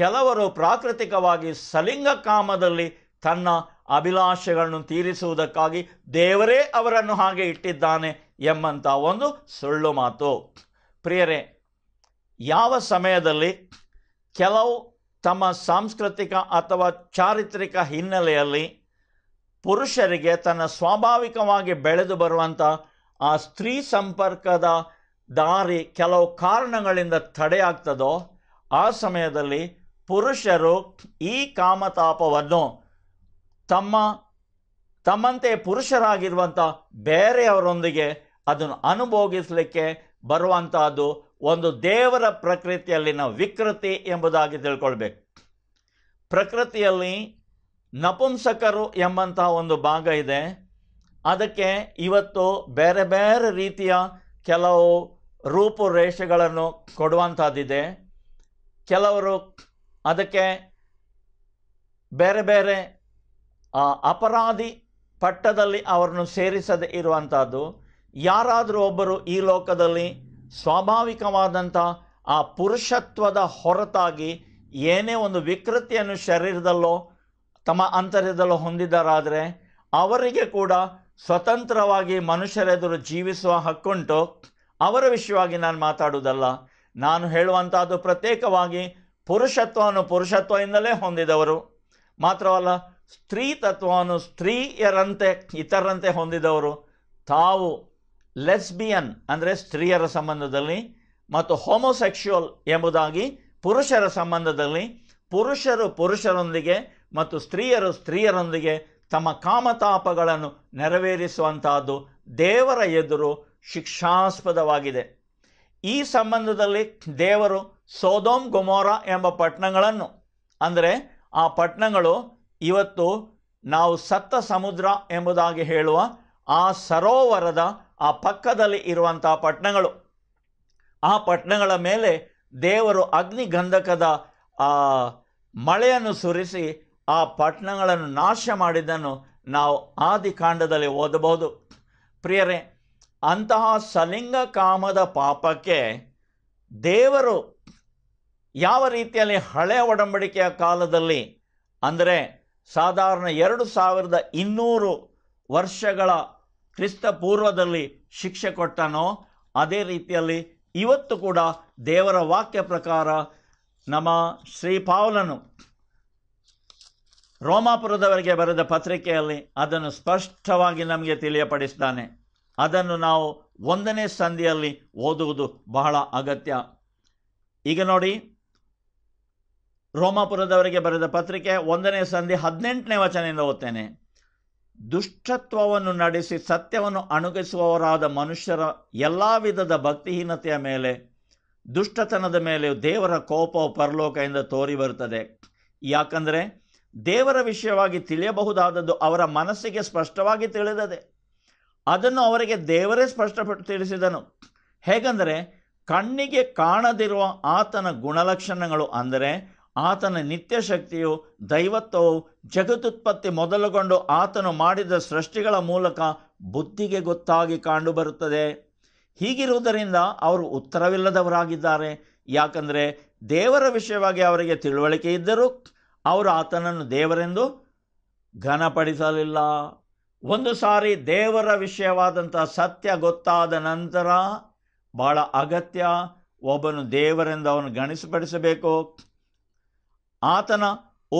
ಕೆಲವರು ಪ್ರಾಕೃತಿಕವಾಗಿ ಸಲಿಂಗ ಕಾಮದಲ್ಲಿ ತನ್ನ ಅಭಿಲಾಷೆಗಳನ್ನು ತೀರಿಸುವುದಕ್ಕಾಗಿ ದೇವರೇ ಅವರನ್ನು ಹಾಗೆ ಇಟ್ಟಿದ್ದಾನೆ ಎಂಬಂಥ ಒಂದು ಸುಳ್ಳು ಮಾತು ಪ್ರಿಯರೇ ಯಾವ ಸಮಯದಲ್ಲಿ ಕೆಲವು ತಮ್ಮ ಸಾಂಸ್ಕೃತಿಕ ಅಥವಾ ಚಾರಿತ್ರಿಕ ಹಿನ್ನೆಲೆಯಲ್ಲಿ ಪುರುಷರಿಗೆ ತನ್ನ ಸ್ವಾಭಾವಿಕವಾಗಿ ಬೆಳೆದು ಬರುವಂಥ ಆ ಸ್ತ್ರೀ ಸಂಪರ್ಕದ ದಾರಿ ಕೆಲವು ಕಾರಣಗಳಿಂದ ತಡೆಯಾಗ್ತದೋ ಆ ಸಮಯದಲ್ಲಿ ಪುರುಷರು ಈ ಕಾಮತಾಪವನ್ನು ತಮ್ಮ ತಮ್ಮಂತೆ ಪುರುಷರಾಗಿರುವಂಥ ಬೇರೆಯವರೊಂದಿಗೆ ಅದನ್ನು ಅನುಭೋಗಿಸಲಿಕ್ಕೆ ಬರುವಂಥದ್ದು ಒಂದು ದೇವರ ಪ್ರಕೃತಿಯಲ್ಲಿನ ವಿಕೃತಿ ಎಂಬುದಾಗಿ ತಿಳ್ಕೊಳ್ಬೇಕು ಪ್ರಕೃತಿಯಲ್ಲಿ ನಪುಂಸಕರು ಎಂಬಂತಹ ಒಂದು ಭಾಗ ಇದೆ ಅದಕ್ಕೆ ಇವತ್ತು ಬೇರೆ ಬೇರೆ ರೀತಿಯ ಕೆಲವು ರೂಪುರೇಷೆಗಳನ್ನು ಕೊಡುವಂಥದ್ದಿದೆ ಕೆಲವರು ಅದಕ್ಕೆ ಬೇರೆ ಬೇರೆ ಅಪರಾಧಿ ಪಟ್ಟದಲ್ಲಿ ಅವರನ್ನು ಸೇರಿಸದೇ ಇರುವಂಥದ್ದು ಯಾರಾದರೂ ಒಬ್ಬರು ಈ ಲೋಕದಲ್ಲಿ ಸ್ವಾಭಾವಿಕವಾದಂಥ ಆ ಪುರುಷತ್ವದ ಹೊರತಾಗಿ ಏನೇ ಒಂದು ವಿಕೃತಿಯನ್ನು ಶರೀರದಲ್ಲೋ ತಮ್ಮ ಅಂತರ್ಯದಲ್ಲೋ ಹೊಂದಿದ್ದಾರಾದರೆ ಅವರಿಗೆ ಕೂಡ ಸ್ವತಂತ್ರವಾಗಿ ಮನುಷ್ಯರೆದುರು ಜೀವಿಸುವ ಹಕ್ಕುಂಟು ಅವರ ವಿಷಯವಾಗಿ ನಾನು ಮಾತಾಡುವುದಲ್ಲ ನಾನು ಹೇಳುವಂಥದ್ದು ಪ್ರತ್ಯೇಕವಾಗಿ ಪುರುಷತ್ವವನ್ನು ಪುರುಷತ್ವದಿಂದಲೇ ಹೊಂದಿದವರು ಮಾತ್ರವಲ್ಲ ಸ್ತ್ರೀ ತತ್ವವನ್ನು ಸ್ತ್ರೀಯರಂತೆ ಇತರರಂತೆ ಹೊಂದಿದವರು ತಾವು ಲೆಸ್ಬಿಯನ್ ಅಂದರೆ ಸ್ತ್ರೀಯರ ಸಂಬಂಧದಲ್ಲಿ ಮತ್ತು ಹೋಮೋಸೆಕ್ಷುವಲ್ ಎಂಬುದಾಗಿ ಪುರುಷರ ಸಂಬಂಧದಲ್ಲಿ ಪುರುಷರು ಪುರುಷರೊಂದಿಗೆ ಮತ್ತು ಸ್ತ್ರೀಯರು ಸ್ತ್ರೀಯರೊಂದಿಗೆ ತಮ್ಮ ಕಾಮತಾಪಗಳನ್ನು ನೆರವೇರಿಸುವಂತಹದ್ದು ದೇವರ ಎದುರು ಶಿಕ್ಷಾಸ್ಪದವಾಗಿದೆ ಈ ಸಂಬಂಧದಲ್ಲಿ ದೇವರು ಸೋದೋಮ್ ಗೊಮೋರಾ ಎಂಬ ಪಟ್ಟಣಗಳನ್ನು ಅಂದರೆ ಆ ಪಟ್ಟಣಗಳು ಇವತ್ತು ನಾವು ಸತ್ತ ಸಮುದ್ರ ಎಂಬುದಾಗಿ ಹೇಳುವ ಆ ಸರೋವರದ ಆ ಪಕ್ಕದಲ್ಲಿ ಇರುವಂಥ ಪಟ್ಟಣಗಳು ಆ ಪಟ್ಟಣಗಳ ಮೇಲೆ ದೇವರು ಅಗ್ನಿಗಂಧಕದ ಆ ಮಳೆಯನ್ನು ಸುರಿಸಿ ಆ ಪಟ್ಟಣಗಳನ್ನು ನಾಶ ಮಾಡಿದ್ದನ್ನು ನಾವು ಆದಿಕಾಂಡದಲ್ಲಿ ಓದಬಹುದು ಪ್ರಿಯರೇ ಅಂತಹ ಸಲಿಂಗ ಕಾಮದ ಪಾಪಕ್ಕೆ ದೇವರು ಯಾವ ರೀತಿಯಲ್ಲಿ ಹಳೆ ಒಡಂಬಡಿಕೆಯ ಕಾಲದಲ್ಲಿ ಅಂದರೆ ಸಾಧಾರಣ ಎರಡು ಸಾವಿರದ ಇನ್ನೂರು ವರ್ಷಗಳ ಕ್ರಿಸ್ತ ಪೂರ್ವದಲ್ಲಿ ಶಿಕ್ಷೆ ಕೊಟ್ಟನೋ ಅದೇ ರೀತಿಯಲ್ಲಿ ಇವತ್ತು ಕೂಡ ದೇವರ ವಾಕ್ಯ ಪ್ರಕಾರ ನಮ್ಮ ಪಾವಲನು ರೋಮಾಪುರದವರಿಗೆ ಬರೆದ ಪತ್ರಿಕೆಯಲ್ಲಿ ಅದನ್ನು ಸ್ಪಷ್ಟವಾಗಿ ನಮಗೆ ತಿಳಿಯಪಡಿಸ್ತಾನೆ ಅದನ್ನು ನಾವು ಒಂದನೇ ಸಂಧಿಯಲ್ಲಿ ಓದುವುದು ಬಹಳ ಅಗತ್ಯ ಈಗ ನೋಡಿ ರೋಮಾಪುರದವರಿಗೆ ಬರೆದ ಪತ್ರಿಕೆ ಒಂದನೇ ಸಂಧಿ ಹದಿನೆಂಟನೇ ವಚನದಿಂದ ಓದ್ತೇನೆ ದುಷ್ಟತ್ವವನ್ನು ನಡೆಸಿ ಸತ್ಯವನ್ನು ಅಣುಗಿಸುವವರಾದ ಮನುಷ್ಯರ ಎಲ್ಲ ವಿಧದ ಭಕ್ತಿಹೀನತೆಯ ಮೇಲೆ ದುಷ್ಟತನದ ಮೇಲೆ ದೇವರ ಕೋಪ ಪರಲೋಕದಿಂದ ತೋರಿ ಬರುತ್ತದೆ ಯಾಕಂದರೆ ದೇವರ ವಿಷಯವಾಗಿ ತಿಳಿಯಬಹುದಾದದ್ದು ಅವರ ಮನಸ್ಸಿಗೆ ಸ್ಪಷ್ಟವಾಗಿ ತಿಳಿದದೆ ಅದನ್ನು ಅವರಿಗೆ ದೇವರೇ ಸ್ಪಷ್ಟಪಟ್ಟು ತಿಳಿಸಿದನು ಹೇಗೆಂದರೆ ಕಣ್ಣಿಗೆ ಕಾಣದಿರುವ ಆತನ ಗುಣಲಕ್ಷಣಗಳು ಅಂದರೆ ಆತನ ನಿತ್ಯ ಶಕ್ತಿಯು ದೈವತ್ವವು ಜಗದುತ್ಪತ್ತಿ ಮೊದಲುಗೊಂಡು ಆತನು ಮಾಡಿದ ಸೃಷ್ಟಿಗಳ ಮೂಲಕ ಬುದ್ಧಿಗೆ ಗೊತ್ತಾಗಿ ಕಂಡುಬರುತ್ತದೆ ಹೀಗಿರುವುದರಿಂದ ಅವರು ಉತ್ತರವಿಲ್ಲದವರಾಗಿದ್ದಾರೆ ಯಾಕಂದರೆ ದೇವರ ವಿಷಯವಾಗಿ ಅವರಿಗೆ ತಿಳುವಳಿಕೆ ಇದ್ದರೂ ಅವರು ಆತನನ್ನು ದೇವರೆಂದು ಘನಪಡಿಸಲಿಲ್ಲ ಒಂದು ಸಾರಿ ದೇವರ ವಿಷಯವಾದಂಥ ಸತ್ಯ ಗೊತ್ತಾದ ನಂತರ ಬಹಳ ಅಗತ್ಯ ಒಬ್ಬನು ದೇವರೆಂದು ಅವನು ಗಣಿಸಪಡಿಸಬೇಕು ಆತನ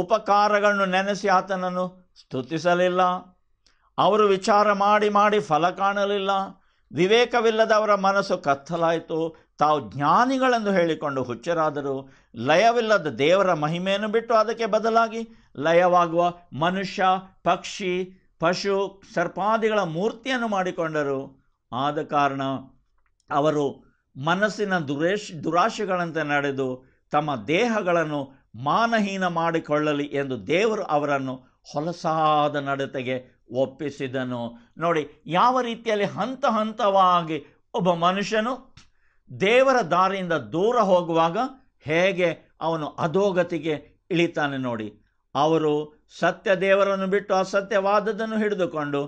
ಉಪಕಾರಗಳನ್ನು ನೆನೆಸಿ ಆತನನ್ನು ಸ್ತುತಿಸಲಿಲ್ಲ ಅವರು ವಿಚಾರ ಮಾಡಿ ಮಾಡಿ ಫಲ ಕಾಣಲಿಲ್ಲ ವಿವೇಕವಿಲ್ಲದವರ ಮನಸ್ಸು ಕತ್ತಲಾಯಿತು ತಾವು ಜ್ಞಾನಿಗಳೆಂದು ಹೇಳಿಕೊಂಡು ಹುಚ್ಚರಾದರು ಲಯವಿಲ್ಲದ ದೇವರ ಮಹಿಮೆಯನ್ನು ಬಿಟ್ಟು ಅದಕ್ಕೆ ಬದಲಾಗಿ ಲಯವಾಗುವ ಮನುಷ್ಯ ಪಕ್ಷಿ ಪಶು ಸರ್ಪಾದಿಗಳ ಮೂರ್ತಿಯನ್ನು ಮಾಡಿಕೊಂಡರು ಆದ ಕಾರಣ ಅವರು ಮನಸ್ಸಿನ ದುರೇಶ್ ದುರಾಶೆಗಳಂತೆ ನಡೆದು ತಮ್ಮ ದೇಹಗಳನ್ನು ಮಾನಹೀನ ಮಾಡಿಕೊಳ್ಳಲಿ ಎಂದು ದೇವರು ಅವರನ್ನು ಹೊಲಸಾದ ನಡತೆಗೆ ಒಪ್ಪಿಸಿದನು ನೋಡಿ ಯಾವ ರೀತಿಯಲ್ಲಿ ಹಂತ ಹಂತವಾಗಿ ಒಬ್ಬ ಮನುಷ್ಯನು ದೇವರ ದಾರಿಯಿಂದ ದೂರ ಹೋಗುವಾಗ ಹೇಗೆ ಅವನು ಅಧೋಗತಿಗೆ ಇಳಿತಾನೆ ನೋಡಿ ಅವರು ಸತ್ಯ ದೇವರನ್ನು ಬಿಟ್ಟು ಅಸತ್ಯವಾದದನ್ನು ಹಿಡಿದುಕೊಂಡು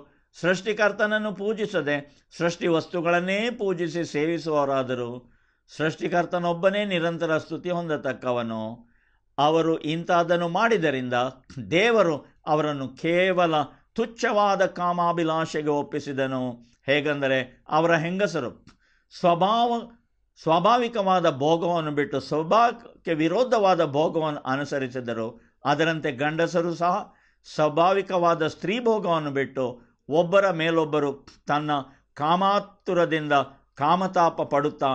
ಸೃಷ್ಟಿಕರ್ತನನ್ನು ಪೂಜಿಸದೆ ಸೃಷ್ಟಿ ವಸ್ತುಗಳನ್ನೇ ಪೂಜಿಸಿ ಸೇವಿಸುವವರಾದರು ಸೃಷ್ಟಿಕರ್ತನೊಬ್ಬನೇ ನಿರಂತರ ಸ್ತುತಿ ಹೊಂದತಕ್ಕವನು ಅವರು ಇಂಥದ್ದನ್ನು ಮಾಡಿದರಿಂದ ದೇವರು ಅವರನ್ನು ಕೇವಲ ತುಚ್ಛವಾದ ಕಾಮಾಭಿಲಾಷೆಗೆ ಒಪ್ಪಿಸಿದನು ಹೇಗೆಂದರೆ ಅವರ ಹೆಂಗಸರು ಸ್ವಭಾವ ಸ್ವಾಭಾವಿಕವಾದ ಭೋಗವನ್ನು ಬಿಟ್ಟು ಸ್ವಭಾವಕ್ಕೆ ವಿರೋಧವಾದ ಭೋಗವನ್ನು ಅನುಸರಿಸಿದರು ಅದರಂತೆ ಗಂಡಸರು ಸಹ ಸ್ವಾಭಾವಿಕವಾದ ಸ್ತ್ರೀ ಭೋಗವನ್ನು ಬಿಟ್ಟು ಒಬ್ಬರ ಮೇಲೊಬ್ಬರು ತನ್ನ ಕಾಮಾತುರದಿಂದ ಕಾಮತಾಪ ಪಡುತ್ತಾ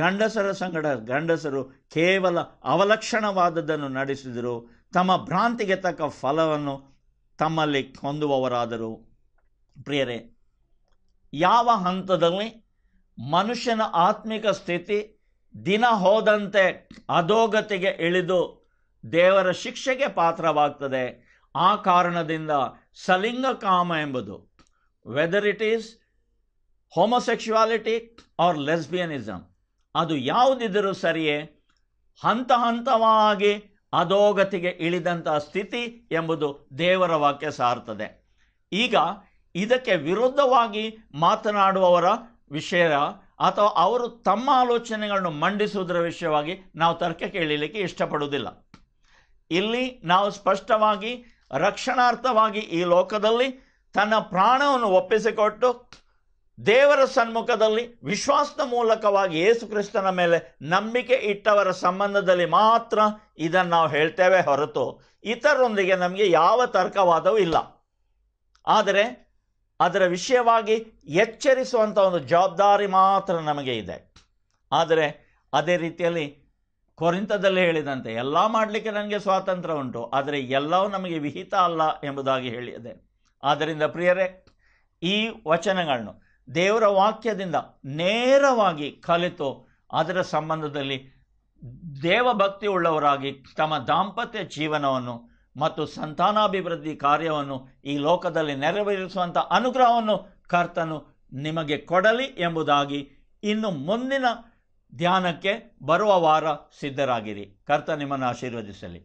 ಗಂಡಸರ ಸಂಗಡ ಗಂಡಸರು ಕೇವಲ ಅವಲಕ್ಷಣವಾದದ್ದನ್ನು ನಡೆಸಿದರು ತಮ್ಮ ಭ್ರಾಂತಿಗೆ ತಕ್ಕ ಫಲವನ್ನು ತಮ್ಮಲ್ಲಿ ಹೊಂದುವವರಾದರು ಪ್ರಿಯರೇ ಯಾವ ಹಂತದಲ್ಲಿ ಮನುಷ್ಯನ ಆತ್ಮಿಕ ಸ್ಥಿತಿ ದಿನ ಹೋದಂತೆ ಅಧೋಗತಿಗೆ ಇಳಿದು ದೇವರ ಶಿಕ್ಷೆಗೆ ಪಾತ್ರವಾಗ್ತದೆ ಆ ಕಾರಣದಿಂದ ಸಲಿಂಗ ಕಾಮ ಎಂಬುದು whether it is homosexuality or lesbianism ಅದು ಯಾವುದಿದ್ದರೂ ಸರಿಯೇ ಹಂತ ಹಂತವಾಗಿ ಅಧೋಗತಿಗೆ ಇಳಿದಂತಹ ಸ್ಥಿತಿ ಎಂಬುದು ದೇವರ ವಾಕ್ಯ ಸಾರ್ತದೆ ಈಗ ಇದಕ್ಕೆ ವಿರುದ್ಧವಾಗಿ ಮಾತನಾಡುವವರ ವಿಷಯ ಅಥವಾ ಅವರು ತಮ್ಮ ಆಲೋಚನೆಗಳನ್ನು ಮಂಡಿಸುವುದರ ವಿಷಯವಾಗಿ ನಾವು ತರ್ಕ ಕೇಳಲಿಕ್ಕೆ ಇಷ್ಟಪಡುವುದಿಲ್ಲ ಇಲ್ಲಿ ನಾವು ಸ್ಪಷ್ಟವಾಗಿ ರಕ್ಷಣಾರ್ಥವಾಗಿ ಈ ಲೋಕದಲ್ಲಿ ತನ್ನ ಪ್ರಾಣವನ್ನು ಒಪ್ಪಿಸಿಕೊಟ್ಟು ದೇವರ ಸನ್ಮುಖದಲ್ಲಿ ವಿಶ್ವಾಸದ ಮೂಲಕವಾಗಿ ಯೇಸು ಕ್ರಿಸ್ತನ ಮೇಲೆ ನಂಬಿಕೆ ಇಟ್ಟವರ ಸಂಬಂಧದಲ್ಲಿ ಮಾತ್ರ ಇದನ್ನು ನಾವು ಹೇಳ್ತೇವೆ ಹೊರತು ಇತರರೊಂದಿಗೆ ನಮಗೆ ಯಾವ ತರ್ಕವಾದವೂ ಇಲ್ಲ ಆದರೆ ಅದರ ವಿಷಯವಾಗಿ ಎಚ್ಚರಿಸುವಂಥ ಒಂದು ಜವಾಬ್ದಾರಿ ಮಾತ್ರ ನಮಗೆ ಇದೆ ಆದರೆ ಅದೇ ರೀತಿಯಲ್ಲಿ ಕೊರಿಂತದಲ್ಲಿ ಹೇಳಿದಂತೆ ಎಲ್ಲ ಮಾಡಲಿಕ್ಕೆ ನನಗೆ ಸ್ವಾತಂತ್ರ್ಯ ಉಂಟು ಆದರೆ ಎಲ್ಲವೂ ನಮಗೆ ವಿಹಿತ ಅಲ್ಲ ಎಂಬುದಾಗಿ ಹೇಳಿದೆ ಆದ್ದರಿಂದ ಪ್ರಿಯರೇ ಈ ವಚನಗಳನ್ನು ದೇವರ ವಾಕ್ಯದಿಂದ ನೇರವಾಗಿ ಕಲಿತು ಅದರ ಸಂಬಂಧದಲ್ಲಿ ದೇವಭಕ್ತಿ ಉಳ್ಳವರಾಗಿ ತಮ್ಮ ದಾಂಪತ್ಯ ಜೀವನವನ್ನು ಮತ್ತು ಸಂತಾನಾಭಿವೃದ್ಧಿ ಕಾರ್ಯವನ್ನು ಈ ಲೋಕದಲ್ಲಿ ನೆರವೇರಿಸುವಂಥ ಅನುಗ್ರಹವನ್ನು ಕರ್ತನು ನಿಮಗೆ ಕೊಡಲಿ ಎಂಬುದಾಗಿ ಇನ್ನು ಮುಂದಿನ ಧ್ಯಾನಕ್ಕೆ ಬರುವ ವಾರ ಸಿದ್ಧರಾಗಿರಿ ಕರ್ತ ನಿಮ್ಮನ್ನು ಆಶೀರ್ವದಿಸಲಿ